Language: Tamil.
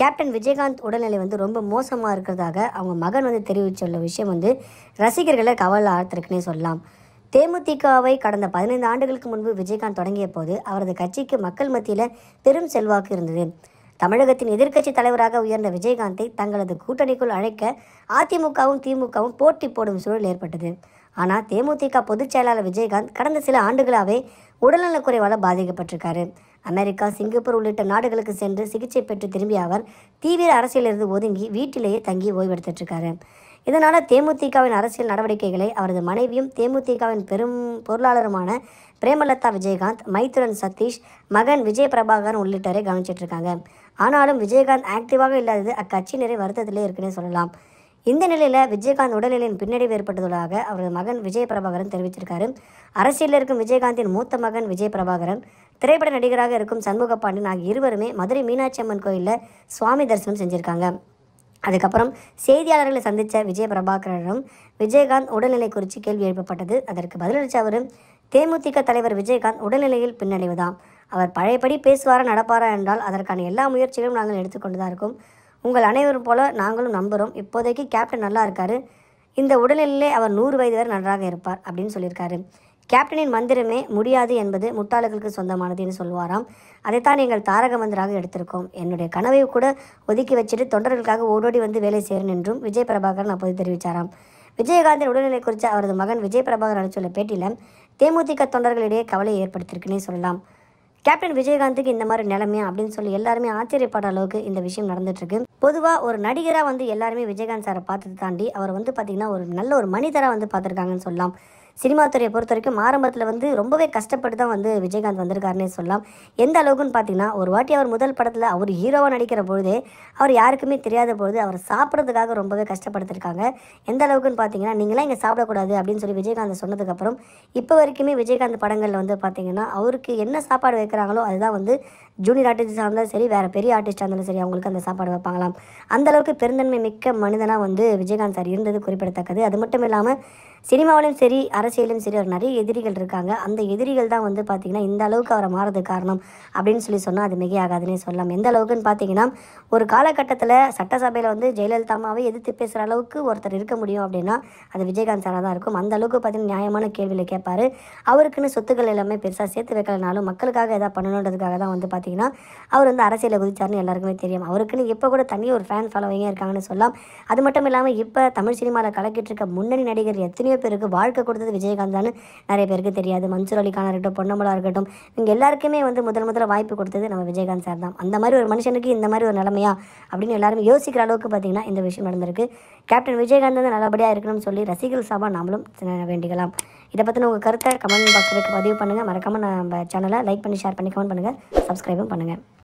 கேப்டன் விஜயகாந்த் உடல்நிலை வந்து ரொம்ப மோசமாக இருக்கிறதாக அவங்க மகன் வந்து தெரிவித்துள்ள விஷயம் வந்து ரசிகர்களை கவலை ஆழ்த்திருக்குன்னே சொல்லலாம் தேமுதிகவை கடந்த பதினைந்து ஆண்டுகளுக்கு முன்பு விஜயகாந்த் தொடங்கிய போது அவரது கட்சிக்கு மக்கள் மத்தியில் பெரும் செல்வாக்கு இருந்தது தமிழகத்தின் எதிர்க்கட்சி தலைவராக உயர்ந்த விஜயகாந்தை தங்களது கூட்டணிக்குள் அழைக்க அதிமுகவும் திமுகவும் போட்டி போடும் சூழல் ஏற்பட்டது ஆனால் தேமுதிக பொதுச் செயலாளர் விஜயகாந்த் கடந்த சில ஆண்டுகளாகவே உடல்நலக்குறைவால் பாதிக்கப்பட்டிருக்காரு அமெரிக்கா சிங்கப்பூர் உள்ளிட்ட நாடுகளுக்கு சென்று சிகிச்சை பெற்று திரும்பிய அவர் தீவிர அரசியலிருந்து ஒதுங்கி வீட்டிலேயே தங்கி ஓய்வெடுத்துட்டு இதனால் தேமுதிகவின் அரசியல் நடவடிக்கைகளை அவரது மனைவியும் தேமுதிகவின் பெரும் பொருளாளருமான பிரேமலதா விஜயகாந்த் மைத்துரன் சதீஷ் மகன் விஜய் பிரபாகரன் உள்ளிட்டோரை கவனிச்சிட்ருக்காங்க ஆனாலும் விஜயகாந்த் ஆக்டிவாக இல்லாதது அக்கட்சியினரை வருத்தத்திலே இருக்குன்னு சொல்லலாம் இந்த நிலையில் விஜயகாந்த் உடல்நிலையின் பின்னடைவு ஏற்பட்டதுள்ளாக அவரது மகன் விஜய் பிரபாகரன் தெரிவித்திருக்காரு அரசியலில் இருக்கும் விஜயகாந்தின் மூத்த மகன் விஜய் பிரபாகரன் திரைப்பட நடிகராக இருக்கும் சண்முக பாண்டியன் ஆகிய இருவருமே மதுரை மீனாட்சி அம்மன் கோயிலில் சுவாமி தரிசனம் செஞ்சுருக்காங்க அதுக்கப்புறம் செய்தியாளர்களை சந்தித்த விஜய பிரபாகரனும் விஜயகாந்த் உடல்நிலை குறித்து கேள்வி எழுப்பப்பட்டது அதற்கு பதிலளித்த அவர் தேமுதிக தலைவர் விஜயகாந்த் உடல்நிலையில் பின்னடைவுதான் அவர் பழையபடி பேசுவாரா நடப்பாரா என்றால் அதற்கான எல்லா முயற்சிகளும் நாங்கள் எடுத்துக்கொண்டுதான் இருக்கும் இருக்கோம் உங்கள் அனைவரும் போல நாங்களும் நம்புகிறோம் இப்போதைக்கு கேப்டன் நல்லா இருக்கார் இந்த உடல்நிலையிலே அவர் நூறு வயது வரை நன்றாக இருப்பார் அப்படின்னு சொல்லியிருக்காரு கேப்டனின் மந்திரமே முடியாது என்பது முட்டாளர்களுக்கு சொந்தமானதுன்னு சொல்லுவாராம் அதைத்தான் எங்கள் தாரக மந்திராக எடுத்திருக்கோம் என்னுடைய கனவை கூட ஒதுக்கி வச்சுட்டு தொண்டர்களுக்காக ஓடோடி வந்து வேலை செய்கிறேன் என்றும் விஜய் பிரபாகரன் அப்போது தெரிவித்தாராம் விஜயகாந்தின் உடல்நிலை குறித்து அவரது மகன் விஜய் பிரபாகர் அளித்துள்ள பேட்டியில் தேமுதிக தொண்டர்களிடையே கவலையை ஏற்படுத்தியிருக்குன்னே சொல்லலாம் கேப்டன் விஜயகாந்துக்கு இந்த மாதிரி நிலைமையா அப்படின்னு சொல்லி எல்லாருமே ஆச்சரியப்பட அளவுக்கு இந்த விஷயம் நடந்துட்டுருக்கு பொதுவாக ஒரு நடிகராக வந்து எல்லாருமே விஜயகாந்த் சாரை பார்த்தது தாண்டி அவர் வந்து பார்த்திங்கன்னா ஒரு நல்ல ஒரு மனிதராக வந்து பார்த்துருக்காங்கன்னு சொல்லலாம் சினிமா துறையை பொறுத்த வரைக்கும் ஆரம்பத்தில் வந்து ரொம்பவே கஷ்டப்பட்டு தான் வந்து விஜயகாந்த் வந்திருக்காருன்னே சொல்லலாம் எந்த அளவுக்குன்னு பார்த்தீங்கன்னா ஒரு வாட்டி அவர் முதல் படத்தில் அவர் ஹீரோவாக நடிக்கிற பொழுதே அவர் யாருக்குமே தெரியாத பொழுது அவர் சாப்பிட்றதுக்காக ரொம்பவே கஷ்டப்படுத்திருக்காங்க எந்த அளவுக்குன்னு பார்த்தீங்கன்னா நீங்களாம் இங்கே சாப்பிடக்கூடாது அப்படின்னு சொல்லி விஜயகாந்த் சொன்னதுக்கப்புறம் இப்போ வரைக்குமே விஜயகாந்த் படங்களில் வந்து பார்த்தீங்கன்னா அவருக்கு என்ன சாப்பாடு வைக்கிறாங்களோ அதுதான் வந்து ஜூனியர் ஆர்டிஸ்டாக இருந்தாலும் சரி வேறு பெரிய ஆர்டிஸ்டாக இருந்தாலும் சரி அவங்களுக்கு அந்த சாப்பாடு வைப்பாங்களாம் அந்தளவுக்கு பெருந்தன்மை மிக்க மனிதனாக வந்து விஜயகாந்த் சார் இருந்தது குறிப்பிடத்தக்கது அது மட்டும் இல்லாமல் சினிமாவிலும் சரி அரசியலும் சரி ஒரு நிறைய எதிரிகள் இருக்காங்க அந்த எதிரிகள் தான் வந்து பார்த்திங்கன்னா இந்த அளவுக்கு அவரை மாறது காரணம் அப்படின்னு சொல்லி சொன்னால் அது மிகையாகாதுன்னே சொல்லலாம் எந்த அளவுக்குன்னு பார்த்தீங்கன்னா ஒரு காலகட்டத்தில் சட்டசபையில் வந்து ஜெயலலிதாமாவை எதிர்த்து பேசுகிற அளவுக்கு ஒருத்தர் இருக்க முடியும் அப்படின்னா அது விஜயகாந்த் சாராக தான் இருக்கும் அந்த அளவுக்கு பார்த்திங்கன்னா நியாயமான கேள்வியில் கேட்பார் அவருக்குன்னு சொத்துக்கள் எல்லாமே பெருசாக சேர்த்து வைக்கலனாலும் மக்களுக்காக எதாவது பண்ணணுன்றதுக்காக தான் வந்து பார்த்திங்கன்னா அவர் வந்து அரசியலை குதிச்சார்னு எல்லாருக்குமே தெரியும் அவருக்குன்னு இப்போ கூட தனியாக ஒரு ஃபேன் ஃபாலோவிங்காக இருக்காங்கன்னு சொல்லலாம் அது மட்டும் இல்லாமல் இப்போ தமிழ் சினிமாவில் கலக்கிட்டு இருக்க முன்னணி நடிகர் எத்தனையோ நிறைய பேருக்கு வாழ்க்கை கொடுத்தது விஜயகாந்த் தான் நிறைய பேருக்கு தெரியாது மன்சூர் அலிகான் இருக்கட்டும் பொன்னமலா இருக்கட்டும் இங்கே எல்லாருக்குமே வந்து முதல் முதல்ல வாய்ப்பு கொடுத்தது நம்ம விஜயகாந்த் சார் தான் அந்த மாதிரி ஒரு மனுஷனுக்கு இந்த மாதிரி ஒரு நிலமையா அப்படின்னு எல்லாருமே யோசிக்கிற அளவுக்கு பார்த்தீங்கன்னா இந்த விஷயம் நடந்திருக்கு கேப்டன் விஜயகாந்த் வந்து நல்லபடியாக இருக்கணும்னு சொல்லி ரசிகர் சாபா நாமளும் வேண்டிக்கலாம் இதை பற்றின உங்கள் கருத்தை கமெண்ட் பாக்ஸ் பதிவு பண்ணுங்கள் மறக்காமல் நம்ம சேனலை லைக் பண்ணி ஷேர் பண்ணி கமெண்ட் பண்ணுங்கள் சப்ஸ்கிரைபும் பண்ணுங்கள்